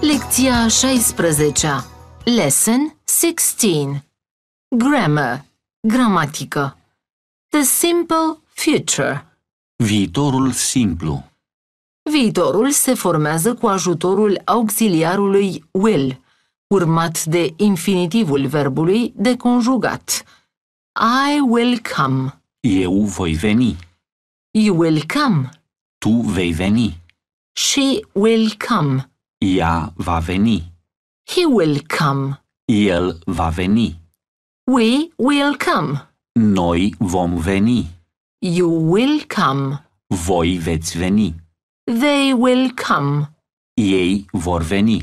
Lecția 16 Lesson 16 Grammar Gramatică The Simple Future Viitorul simplu Viitorul se formează cu ajutorul auxiliarului will, urmat de infinitivul verbului de conjugat. I will come. Eu voi veni. You will come. Tu vei veni. She will come. Ea va veni. He will come. El va veni. We will come. Noi vom veni. You will come. Voi veți veni. They will come. Ei vor veni.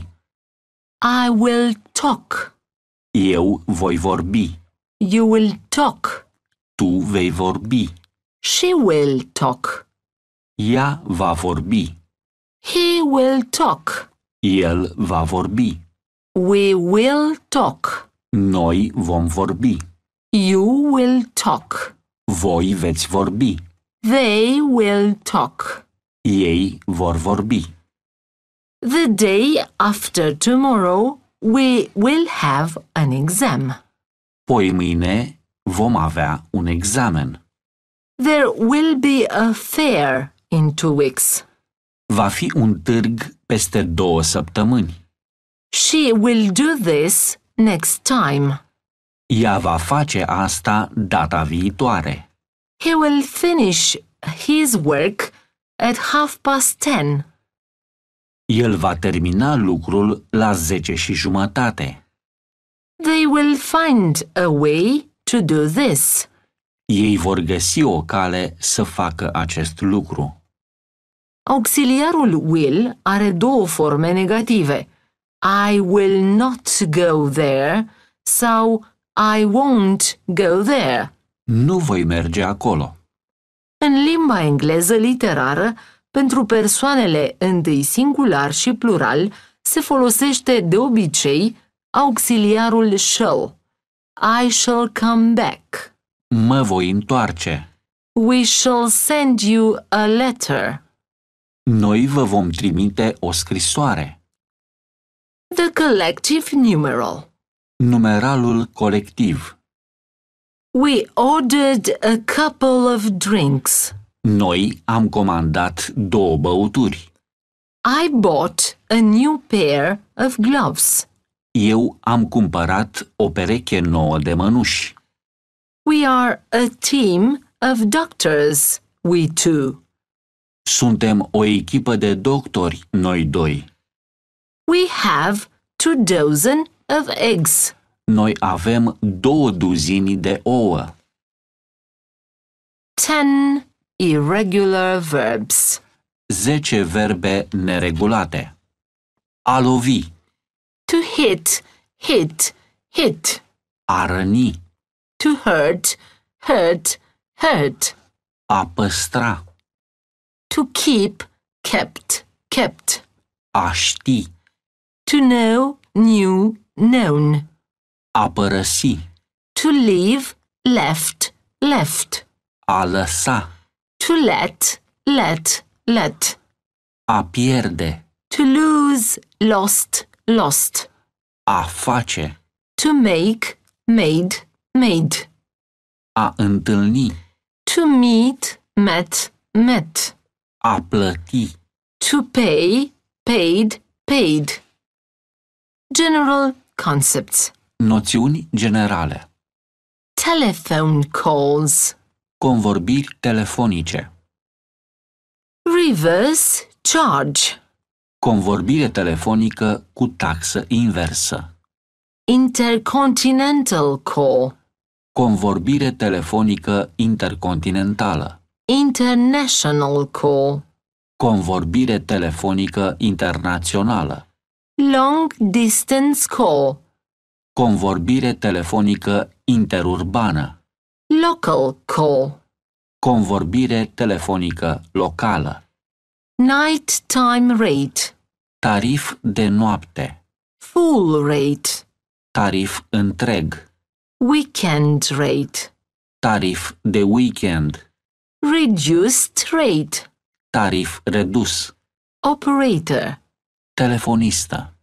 I will talk. Eu voi vorbi. You will talk. Tu vei vorbi. She will talk. Ea va vorbi. He will talk. El va vorbi. We will talk. Noi vom vorbi. You will talk. Voi veți vorbi. They will talk. Ei vor vorbi. The day after tomorrow we will have an exam. Poi mâine vom avea un examen. There will be a fair in two weeks. Va fi un târg peste două săptămâni. She will do this next time. Ea va face asta data viitoare. He will finish his work at half past ten. El va termina lucrul la zece și jumătate. They will find a way to do this. Ei vor găsi o cale să facă acest lucru. Auxiliarul will are două forme negative. I will not go there sau I won't go there. Nu voi merge acolo. În limba engleză literară, pentru persoanele întâi singular și plural, se folosește de obicei auxiliarul shall. I shall come back. Mă voi întoarce. We shall send you a letter. Noi vă vom trimite o scrisoare. The collective numeral. Numeralul colectiv. We ordered a couple of drinks. Noi am comandat două băuturi. I bought a new pair of gloves. Eu am cumpărat o pereche nouă de mănuși. We are a team of doctors, we two. Suntem o echipă de doctori, noi doi. We have two dozen of eggs. Noi avem două duzini de ouă. Ten irregular verbs. Zece verbe neregulate. A lovi. To hit, hit, hit. A răni. To hurt, hurt, hurt. A păstra. To keep, kept, kept. A ști. To know, knew, known. A părăsi. To leave, left, left. A lăsa. To let, let, let. A pierde. To lose, lost, lost. A face. To make, made, made. A întâlni. To meet, met, met. A plăti. To pay, paid, paid. General concepts. Noțiuni generale. Telephone calls. Convorbiri telefonice. Reverse charge. Convorbire telefonică cu taxă inversă. Intercontinental call. Convorbire telefonică intercontinentală. International call. Convorbire telefonică internațională. Long distance call. Convorbire telefonică interurbană. Local call. Convorbire telefonică locală. Night time rate. Tarif de noapte. Full rate. Tarif întreg. Weekend rate. Tarif de weekend. Reduced rate. Tarif redus. Operator. Telefonistă.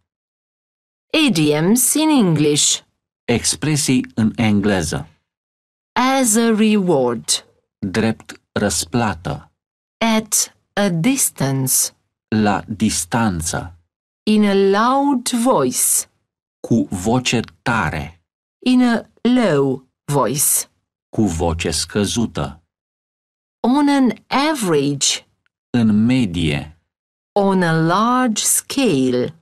Idioms in English. Expresii în engleză. As a reward. Drept răsplată. At a distance. La distanță. In a loud voice. Cu voce tare. In a low voice. Cu voce scăzută on an average, în medie, on a large scale,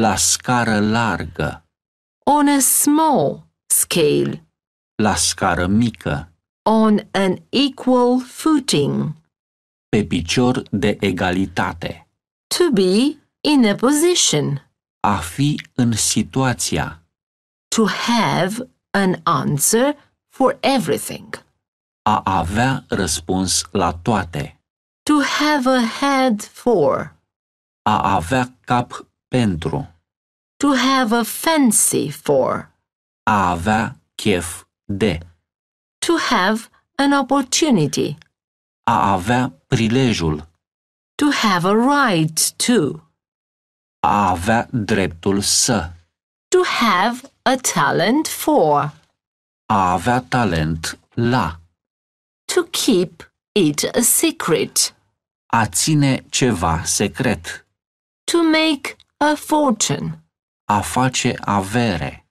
la scară largă, on a small scale, la scară mică, on an equal footing, pe picior de egalitate, to be in a position, a fi în situația, to have an answer for everything a avea răspuns la toate. To have a head for. A avea cap pentru. To have a fancy for. A avea chef de. To have an opportunity. A avea prilejul. To have a right to. A avea dreptul să. To have a talent for. A avea talent la. To keep it a secret. A ține ceva secret. To make a fortune. A face avere.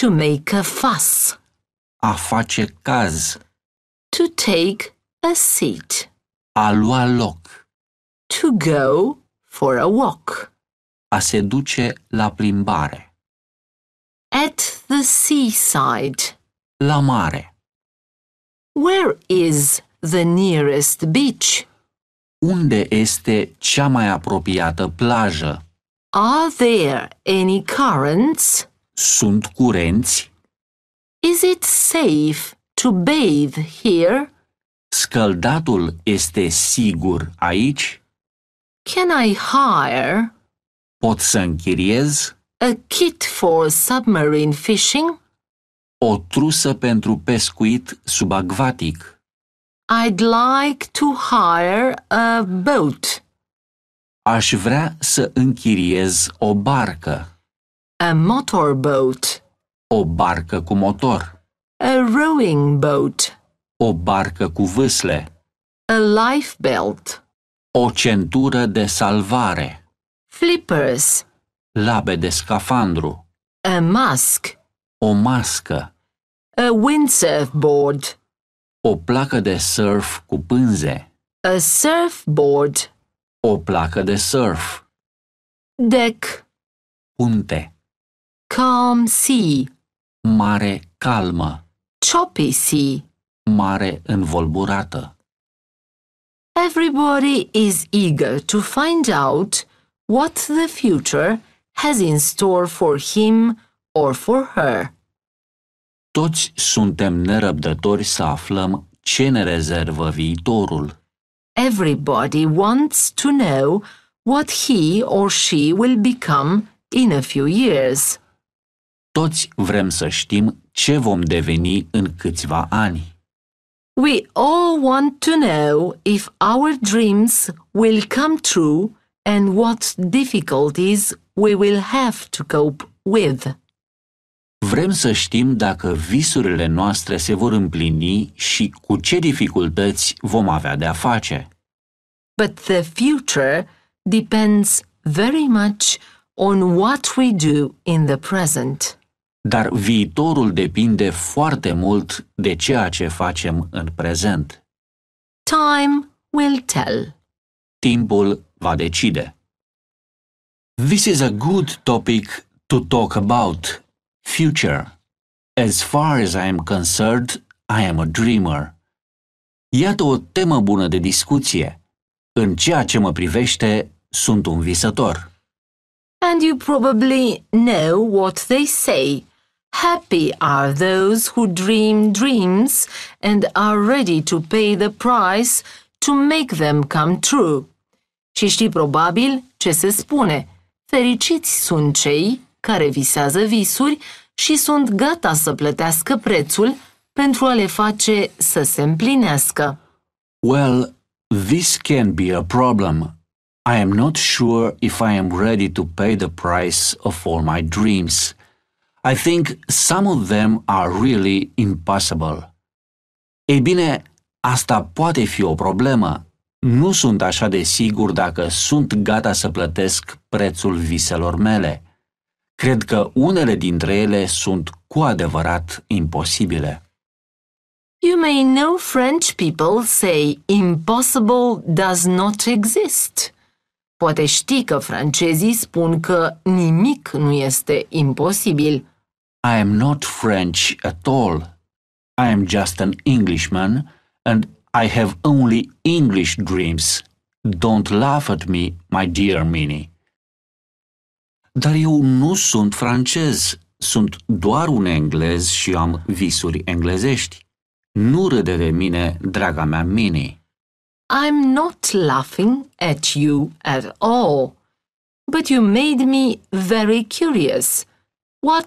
To make a fuss. A face caz. To take a seat. A lua loc. To go for a walk. A se duce la plimbare. At the seaside. La mare. Where is the nearest beach? Unde este cea mai apropiată plajă? Are there any currents? Sunt curenți? Is it safe to bathe here? Scăldatul este sigur aici? Can I hire Pot să închiriez? a kit for submarine fishing? O trusă pentru pescuit subacvatic. I'd like to hire a boat. Aș vrea să închiriez o barcă. A motorboat. O barcă cu motor. A rowing boat. O barcă cu vâsle. A life belt. O centură de salvare. Flippers. Labe de scafandru. A mask. O mască. A windsurf board. O placă de surf cu pânze. A surfboard. O placă de surf. Deck. Punte. Calm sea. Mare calmă. Choppy sea. Mare învolburată. Everybody is eager to find out what the future has in store for him or for her. Toți suntem nerăbdători să aflăm ce ne rezervă viitorul. Everybody wants to know what he or she will become in a few years. Toți vrem să știm ce vom deveni în câțiva ani. We all want to know if our dreams will come true and what difficulties we will have to cope with. Vrem să știm dacă visurile noastre se vor împlini și cu ce dificultăți vom avea de-a face. But the future depends very much on what we do in the present. Dar viitorul depinde foarte mult de ceea ce facem în prezent. Time will tell. Timpul va decide. This is a good topic to talk about Future. As far as I am concerned, I am a dreamer. Iată o temă bună de discuție. În ceea ce mă privește, sunt un visător. And you probably know what they say. Happy are those who dream dreams and are ready to pay the price to make them come true. Și știi probabil ce se spune. Fericiți sunt cei care visează visuri și sunt gata să plătească prețul pentru a le face să se împlinească. Well, this can be a problem. I am not sure if I am ready to pay the price of all my dreams. I think some of them are really impossible. Ei bine, asta poate fi o problemă. Nu sunt așa de sigur dacă sunt gata să plătesc prețul viselor mele. Cred că unele dintre ele sunt cu adevărat imposibile. You may know French people say impossible does not exist. Poate știi că francezii spun că nimic nu este imposibil. I am not French at all. I am just an Englishman and I have only English dreams. Don't laugh at me, my dear Minnie. Dar eu nu sunt francez, sunt doar un englez și am visuri englezești. Nu râde de mine, draga mea mini. I'm not laughing at you at all, but you made me very curious. What